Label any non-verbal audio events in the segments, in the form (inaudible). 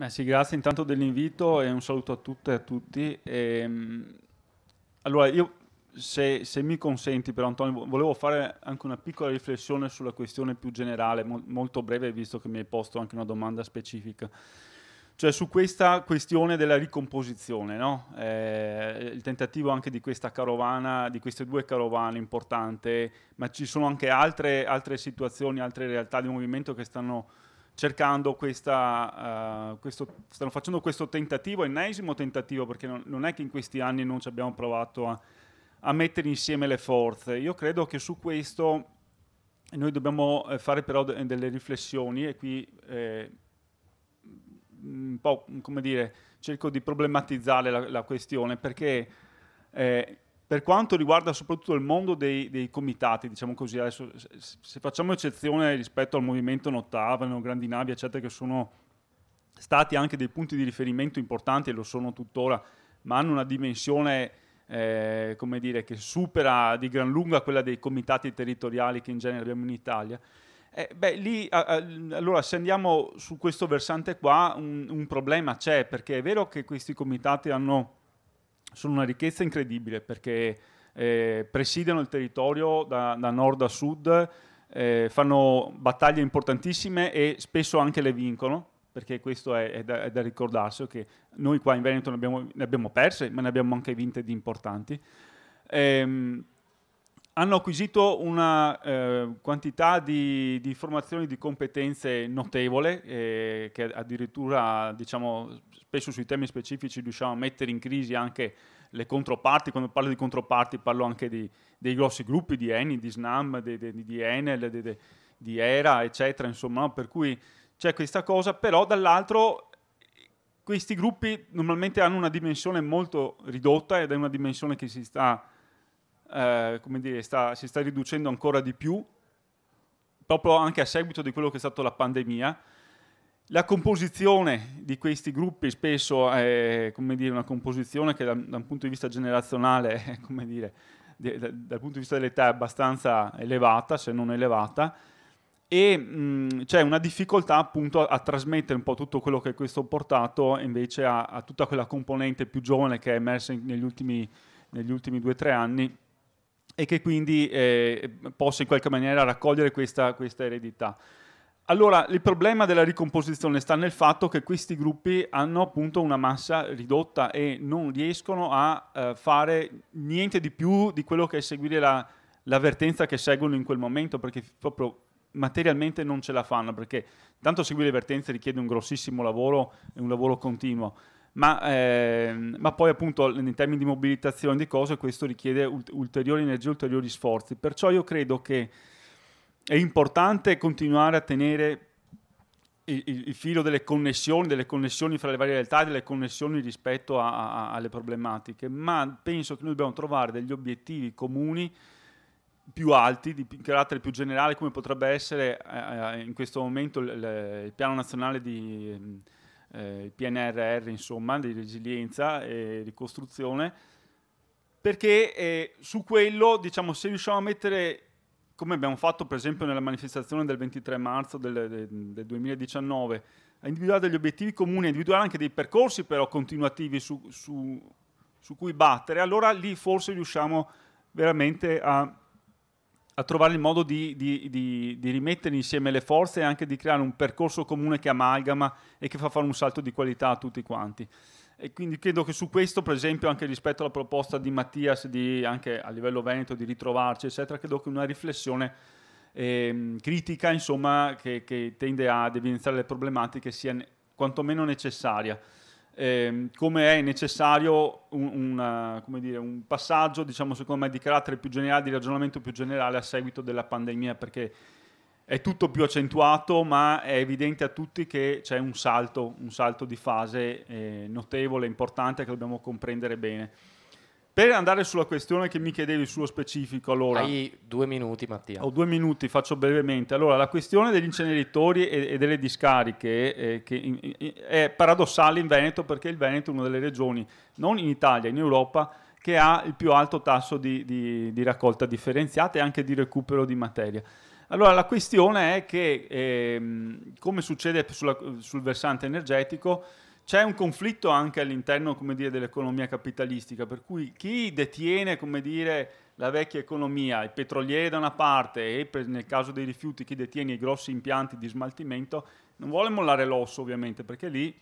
Beh, sì, grazie intanto dell'invito e un saluto a tutte e a tutti. Ehm, allora, io se, se, mi consenti però Antonio, volevo fare anche una piccola riflessione sulla questione più generale, mo molto breve visto che mi hai posto anche una domanda specifica. Cioè su questa questione della ricomposizione, no? eh, il tentativo anche di questa carovana, di queste due carovane importanti, ma ci sono anche altre, altre situazioni, altre realtà di movimento che stanno cercando questa, uh, questo, stanno facendo questo tentativo, ennesimo tentativo, perché non, non, è che in questi anni non ci abbiamo provato a, a, mettere insieme le forze. Io credo che su questo noi dobbiamo eh, fare però de- delle riflessioni e qui eh, un po' come dire, cerco di problematizzare la, la questione perché eh, per quanto riguarda soprattutto il mondo dei, dei comitati, diciamo così, adesso se facciamo eccezione rispetto al movimento Nottava, Nottavano, Grandinavia, eccetera, che sono stati anche dei punti di riferimento importanti e lo sono tuttora, ma hanno una dimensione eh, come dire, che supera di gran lunga quella dei comitati territoriali che in genere abbiamo in Italia. Eh, beh, lì, a, a, allora, se andiamo su questo versante qua, un, un problema c'è, perché è vero che questi comitati hanno sono una ricchezza incredibile perché eh, presidiano il territorio da, da nord a sud, eh, fanno battaglie importantissime e spesso anche le vincono, perché questo è, è, da, è da, ricordarsi che noi qua in Veneto ne abbiamo, ne abbiamo, perse, ma ne abbiamo anche vinte di importanti. Ehm, hanno acquisito una eh, quantità di, di, informazioni, di competenze notevole, eh, che addirittura diciamo, spesso sui temi specifici riusciamo a mettere in crisi anche le controparti, quando parlo di controparti parlo anche di, dei grossi gruppi di Eni, di Snam, di, di, di Enel, di, di Era, eccetera, insomma, per cui c'è questa cosa, però dall'altro questi gruppi normalmente hanno una dimensione molto ridotta ed è una dimensione che si sta eh, dire, sta, si sta riducendo ancora di più, proprio anche a seguito di quello che è stato la pandemia. La composizione di questi gruppi spesso è dire, una composizione che da, da, un punto di vista generazionale, (laughs) eh, dire, di, da, dal punto di vista dell'età è abbastanza elevata, se non elevata, e mh, mm, c'è una difficoltà appunto a, a, trasmettere un po' tutto quello che questo ha portato invece a, a, tutta quella componente più giovane che è emersa in, negli ultimi due o tre anni e che quindi eh, possa in qualche maniera raccogliere questa, questa eredità. Allora, il problema della ricomposizione sta nel fatto che questi gruppi hanno appunto una massa ridotta e non riescono a eh, fare niente di più di quello che è seguire la, l'avvertenza che seguono in quel momento, perché proprio materialmente non ce la fanno, perché tanto seguire le avvertenze richiede un grossissimo lavoro, e un lavoro continuo ma, eh, ma, poi appunto in termini di mobilitazione di cose questo richiede ulteriori energie, ulteriori sforzi. Perciò io credo che è importante continuare a tenere il, il, filo delle connessioni, delle connessioni fra le varie realtà, delle connessioni rispetto a, a, alle problematiche, ma penso che noi dobbiamo trovare degli obiettivi comuni più alti, di carattere più generale, come potrebbe essere eh, eh in questo momento il, il piano nazionale di eh, il PNRR, insomma, di resilienza e ricostruzione, perché eh, su quello, diciamo, se riusciamo a mettere, come abbiamo fatto per esempio nella manifestazione del 23 marzo del, del, del 2019, a individuare degli obiettivi comuni, a individuare anche dei percorsi però continuativi su, su, su cui battere, allora lì forse riusciamo veramente a a trovare il modo di, di, di, di, rimettere insieme le forze e anche di creare un percorso comune che amalgama e che fa fare un salto di qualità a tutti quanti. E quindi credo che su questo, per esempio, anche rispetto alla proposta di Mattias, di, anche a livello veneto, di ritrovarci, eccetera, credo che una riflessione eh, critica, insomma, che, che tende ad evidenziare le problematiche sia quantomeno necessaria eh, come è necessario un, un, eh, come dire, un passaggio, diciamo, secondo me, di carattere più generale, di ragionamento più generale a seguito della pandemia, perché è tutto più accentuato, ma è evidente a tutti che c'è un salto, un salto di fase eh, notevole, importante, che dobbiamo comprendere bene. Per andare sulla questione che mi chiedevi sullo specifico, allora... Hai due minuti Mattia. Ho due minuti, faccio brevemente. Allora, la questione degli inceneritori e, e delle discariche eh, in, in, è paradossale in Veneto perché il Veneto è una delle regioni, non in Italia, in Europa, che ha il più alto tasso di, di, di raccolta differenziata e anche di recupero di materia. Allora, la questione è che, ehm, come succede sulla, sul versante energetico, c'è un conflitto anche all'interno dire, dell'economia capitalistica, per cui chi detiene dire, la vecchia economia, i petrolieri da una parte e per, nel caso dei rifiuti chi detiene i grossi impianti di smaltimento, non vuole mollare l'osso ovviamente, perché lì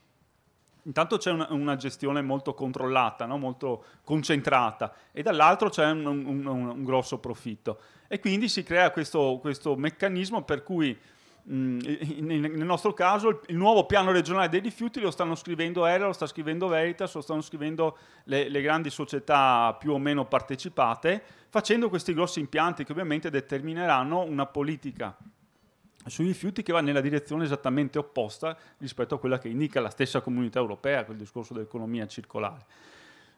intanto c'è una, una gestione molto controllata, no? molto concentrata e dall'altro c'è un, un, un, un, grosso profitto. E quindi si crea questo, questo meccanismo per cui nel nostro caso il nuovo piano regionale dei rifiuti lo stanno scrivendo ERA, lo sta scrivendo Veritas, lo stanno scrivendo le, le, grandi società più o meno partecipate, facendo questi grossi impianti che ovviamente determineranno una politica sui rifiuti che va nella direzione esattamente opposta rispetto a quella che indica la stessa comunità europea, quel discorso dell'economia circolare.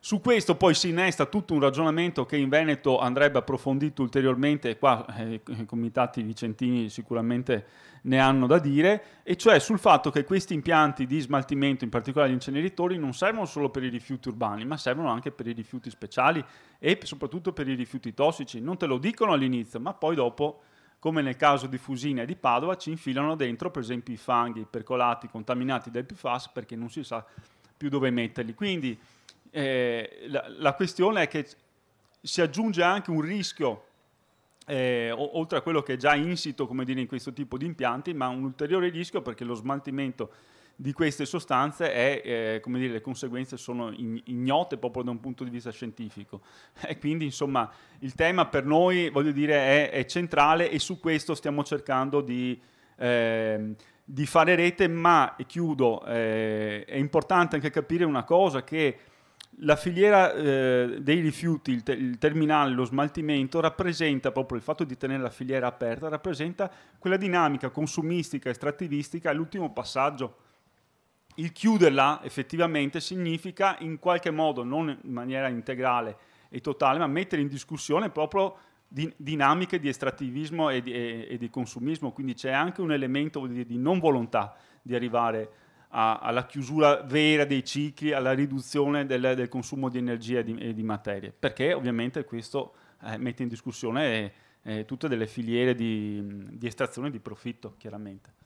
Su questo poi si innesta tutto un ragionamento che in Veneto andrebbe approfondito ulteriormente, e qua eh, i comitati vicentini sicuramente ne hanno da dire, e cioè sul fatto che questi impianti di smaltimento, in particolare gli inceneritori, non servono solo per i rifiuti urbani, ma servono anche per i rifiuti speciali e soprattutto per i rifiuti tossici. Non te lo dicono all'inizio, ma poi dopo come nel caso di Fusina e di Padova, ci infilano dentro per esempio i fanghi percolati, contaminati dai PFAS perché non si sa più dove metterli. Quindi eh, la, la, questione è che si aggiunge anche un rischio, eh, oltre a quello che è già insito dire, in questo tipo di impianti, ma un ulteriore rischio perché lo smaltimento di queste sostanze è, eh, come dire, le conseguenze sono ignote proprio da un punto di vista scientifico. (laughs) E quindi, insomma, il tema per noi, voglio dire, è, è centrale e su questo stiamo cercando di, eh, di fare rete, ma, e chiudo, eh, è importante anche capire una cosa che la filiera eh, dei rifiuti, il, te- il, terminale, lo smaltimento, rappresenta proprio il fatto di tenere la filiera aperta, rappresenta quella dinamica consumistica, estrattivistica, l'ultimo passaggio. Il chiuderla effettivamente significa in qualche modo, non in maniera integrale e totale, ma mettere in discussione proprio di- dinamiche di estrattivismo e di-, e-, e di, consumismo, quindi c'è anche un elemento di, di non volontà di arrivare a a, alla chiusura vera dei cicli, alla riduzione del, del consumo di energia e di, e di, materie, perché ovviamente questo eh, mette in discussione eh, eh tutte delle filiere di, di estrazione di profitto, chiaramente.